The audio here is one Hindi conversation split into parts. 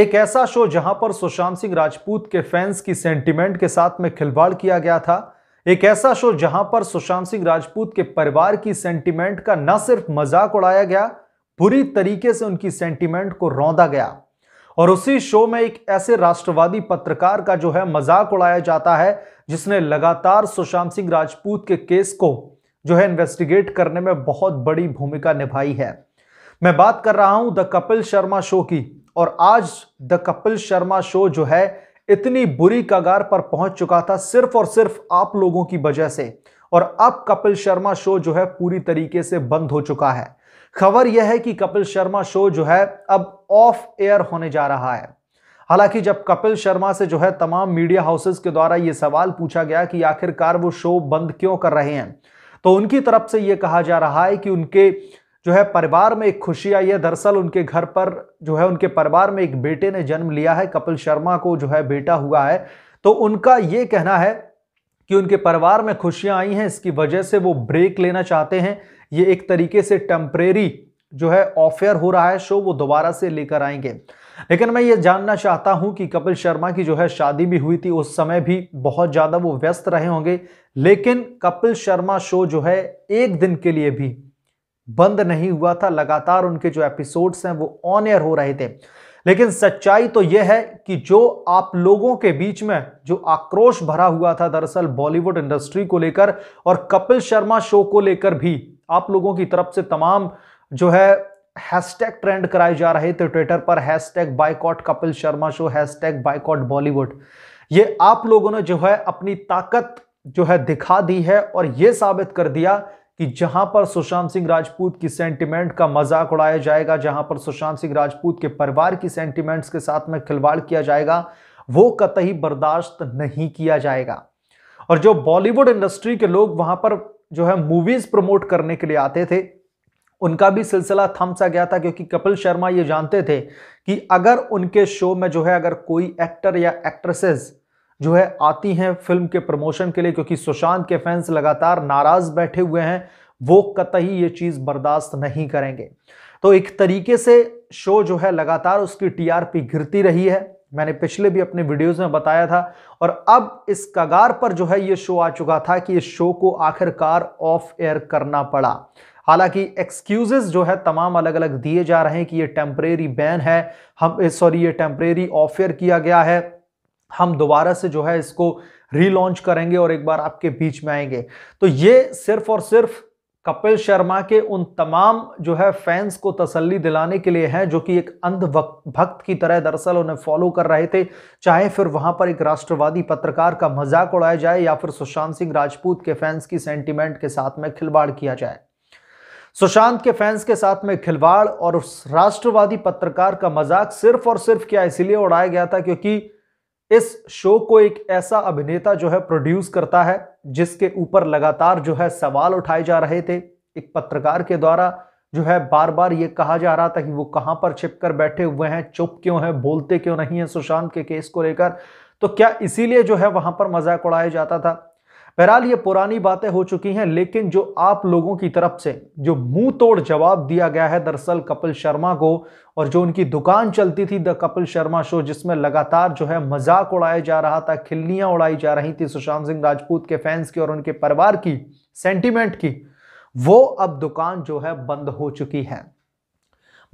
एक ऐसा शो जहां पर सुशांत सिंह राजपूत के फैंस की सेंटिमेंट के साथ में खिलवाड़ किया गया था एक ऐसा शो जहां पर सुशांत सिंह राजपूत के परिवार की सेंटिमेंट का न सिर्फ मजाक उड़ाया गया बुरी तरीके से उनकी सेंटिमेंट को रौंदा गया और उसी शो में एक ऐसे राष्ट्रवादी पत्रकार का जो है मजाक उड़ाया जाता है जिसने लगातार सुशांत सिंह राजपूत के केस को जो है इन्वेस्टिगेट करने में बहुत बड़ी भूमिका निभाई है मैं बात कर रहा हूं द कपिल शर्मा शो की और आज द कपिल शर्मा शो जो है इतनी बुरी कगार पर पहुंच चुका था सिर्फ और सिर्फ आप लोगों की वजह से और अब कपिल शर्मा शो जो है पूरी तरीके से बंद हो चुका है खबर यह है कि कपिल शर्मा शो जो है अब ऑफ एयर होने जा रहा है हालांकि जब कपिल शर्मा से जो है तमाम मीडिया हाउसेस के द्वारा ये सवाल पूछा गया कि आखिरकार वो शो बंद क्यों कर रहे हैं तो उनकी तरफ से यह कहा जा रहा है कि उनके जो है परिवार में एक खुशी आई है दरअसल उनके घर पर जो है उनके परिवार में एक बेटे ने जन्म लिया है कपिल शर्मा को जो है बेटा हुआ है तो उनका ये कहना है कि उनके परिवार में खुशियां आई हैं इसकी वजह से वो ब्रेक लेना चाहते हैं ये एक तरीके से टेम्परेरी जो है ऑफेयर हो रहा है शो वो दोबारा से लेकर आएंगे लेकिन मैं ये जानना चाहता हूं कि कपिल शर्मा की जो है शादी भी हुई थी उस समय भी बहुत ज़्यादा वो व्यस्त रहे होंगे लेकिन कपिल शर्मा शो जो है एक दिन के लिए भी बंद नहीं हुआ था लगातार उनके जो एपिसोड्स हैं वो ऑन एयर हो रहे थे लेकिन सच्चाई तो यह है कि जो आप लोगों के बीच में जो आक्रोश भरा हुआ था दरअसल बॉलीवुड इंडस्ट्री को लेकर और कपिल शर्मा शो को लेकर भी आप लोगों की तरफ से तमाम जो है हैशटैग ट्रेंड कराए जा रहे थे ट्विटर पर hashtag boycott Kapil Sharma show hashtag boycott Bollywood ये आप लोगों ने जो है अपनी ताकत जो है दिखा दी है और ये साबित कर दिया कि जहां पर सुशांत सिंह राजपूत की सेंटिमेंट का मजाक उड़ाया जाएगा जहां पर सुशांत सिंह राजपूत के परिवार की सेंटिमेंट्स के साथ में खिलवाड़ किया जाएगा वो कतई बर्दाश्त नहीं किया जाएगा और जो बॉलीवुड इंडस्ट्री के लोग वहां पर जो है मूवीज प्रमोट करने के लिए आते थे उनका भी सिलसिला थम सा गया था क्योंकि कपिल शर्मा ये जानते थे कि अगर उनके शो में जो है अगर कोई एक्टर या एक्ट्रेसेस जो है आती हैं फिल्म के प्रमोशन के लिए क्योंकि सुशांत के फैंस लगातार नाराज बैठे हुए हैं वो कतई ये चीज़ बर्दाश्त नहीं करेंगे तो एक तरीके से शो जो है लगातार उसकी टीआरपी गिरती रही है मैंने पिछले भी अपने वीडियोस में बताया था और अब इस कगार पर जो है ये शो आ चुका था कि इस शो को आखिरकार ऑफ एयर करना पड़ा हालांकि एक्सक्यूजेज जो है तमाम अलग अलग दिए जा रहे हैं कि ये टेम्परेरी बैन है हम सॉरी ये टेम्परेरी ऑफ एयर किया गया है हम दोबारा से जो है इसको रीलॉन्च करेंगे और एक बार आपके बीच में आएंगे तो ये सिर्फ और सिर्फ कपिल शर्मा के उन तमाम जो है फैंस को तसल्ली दिलाने के लिए हैं जो कि एक अंध भक्त की तरह दरअसल उन्हें फॉलो कर रहे थे चाहे फिर वहां पर एक राष्ट्रवादी पत्रकार का मजाक उड़ाया जाए या फिर सुशांत सिंह राजपूत के फैंस की सेंटिमेंट के साथ में खिलवाड़ किया जाए सुशांत के फैंस के साथ में खिलवाड़ और उस राष्ट्रवादी पत्रकार का मजाक सिर्फ और सिर्फ क्या इसलिए उड़ाया गया था क्योंकि इस शो को एक ऐसा अभिनेता जो है प्रोड्यूस करता है जिसके ऊपर लगातार जो है सवाल उठाए जा रहे थे एक पत्रकार के द्वारा जो है बार बार ये कहा जा रहा था कि वो कहां पर छिप कर बैठे हुए हैं चुप क्यों हैं बोलते क्यों नहीं हैं सुशांत के केस को लेकर तो क्या इसीलिए जो है वहां पर मजाक उड़ाया जाता था बहरहाल ये पुरानी बातें हो चुकी हैं लेकिन जो आप लोगों की तरफ से जो मुंह तोड़ जवाब दिया गया है दरअसल कपिल शर्मा को और जो उनकी दुकान चलती थी द कपिल शर्मा शो जिसमें लगातार जो है मजाक उड़ाया जा रहा था खिल्लियां उड़ाई जा रही थी सुशांत सिंह राजपूत के फैंस की और उनके परिवार की सेंटिमेंट की वो अब दुकान जो है बंद हो चुकी है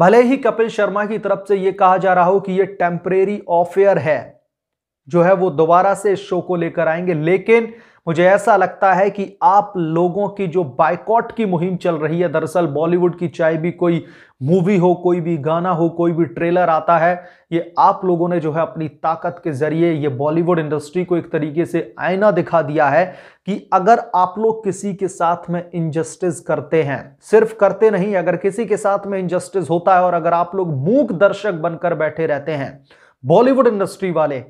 भले ही कपिल शर्मा की तरफ से ये कहा जा रहा हो कि ये टेम्परेरी ऑफेयर है जो है वो दोबारा से इस शो को लेकर आएंगे लेकिन मुझे ऐसा लगता है कि आप लोगों की जो बाइकॉट की मुहिम चल रही है दरअसल बॉलीवुड की चाहे भी कोई मूवी हो कोई भी गाना हो कोई भी ट्रेलर आता है ये आप लोगों ने जो है अपनी ताकत के जरिए ये बॉलीवुड इंडस्ट्री को एक तरीके से आईना दिखा दिया है कि अगर आप लोग किसी के साथ में इनजस्टिस करते हैं सिर्फ करते नहीं अगर किसी के साथ में इनजस्टिस होता है और अगर आप लोग मूक दर्शक बनकर बैठे रहते हैं बॉलीवुड इंडस्ट्री वाले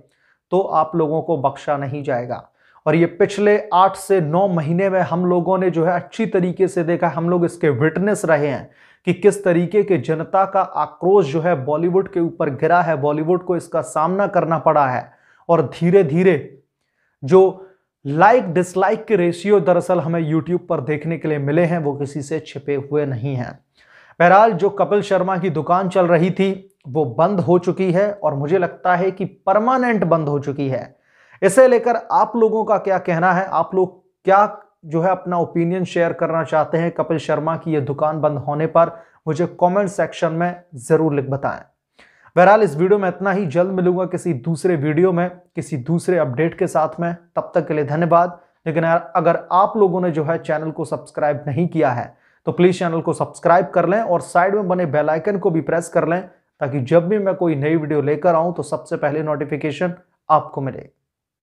तो आप लोगों को बख्शा नहीं जाएगा और ये पिछले आठ से नौ महीने में हम लोगों ने जो है अच्छी तरीके से देखा हम लोग इसके विटनेस रहे हैं कि किस तरीके के जनता का आक्रोश जो है बॉलीवुड के ऊपर गिरा है बॉलीवुड को इसका सामना करना पड़ा है और धीरे धीरे जो लाइक डिसलाइक के रेशियो दरअसल हमें यूट्यूब पर देखने के लिए मिले हैं वो किसी से छिपे हुए नहीं हैं बहरहाल जो कपिल शर्मा की दुकान चल रही थी वो बंद हो चुकी है और मुझे लगता है कि परमानेंट बंद हो चुकी है इसे लेकर आप लोगों का क्या कहना है आप लोग क्या जो है अपना ओपिनियन शेयर करना चाहते हैं कपिल शर्मा की यह दुकान बंद होने पर मुझे कमेंट सेक्शन में ज़रूर लिख बताएं बहरहाल इस वीडियो में इतना ही जल्द मिलूंगा किसी दूसरे वीडियो में किसी दूसरे अपडेट के साथ में तब तक के लिए धन्यवाद लेकिन अगर आप लोगों ने जो है चैनल को सब्सक्राइब नहीं किया है तो प्लीज़ चैनल को सब्सक्राइब कर लें और साइड में बने बेलाइकन को भी प्रेस कर लें ताकि जब भी मैं कोई नई वीडियो लेकर आऊं तो सबसे पहले नोटिफिकेशन आपको मिले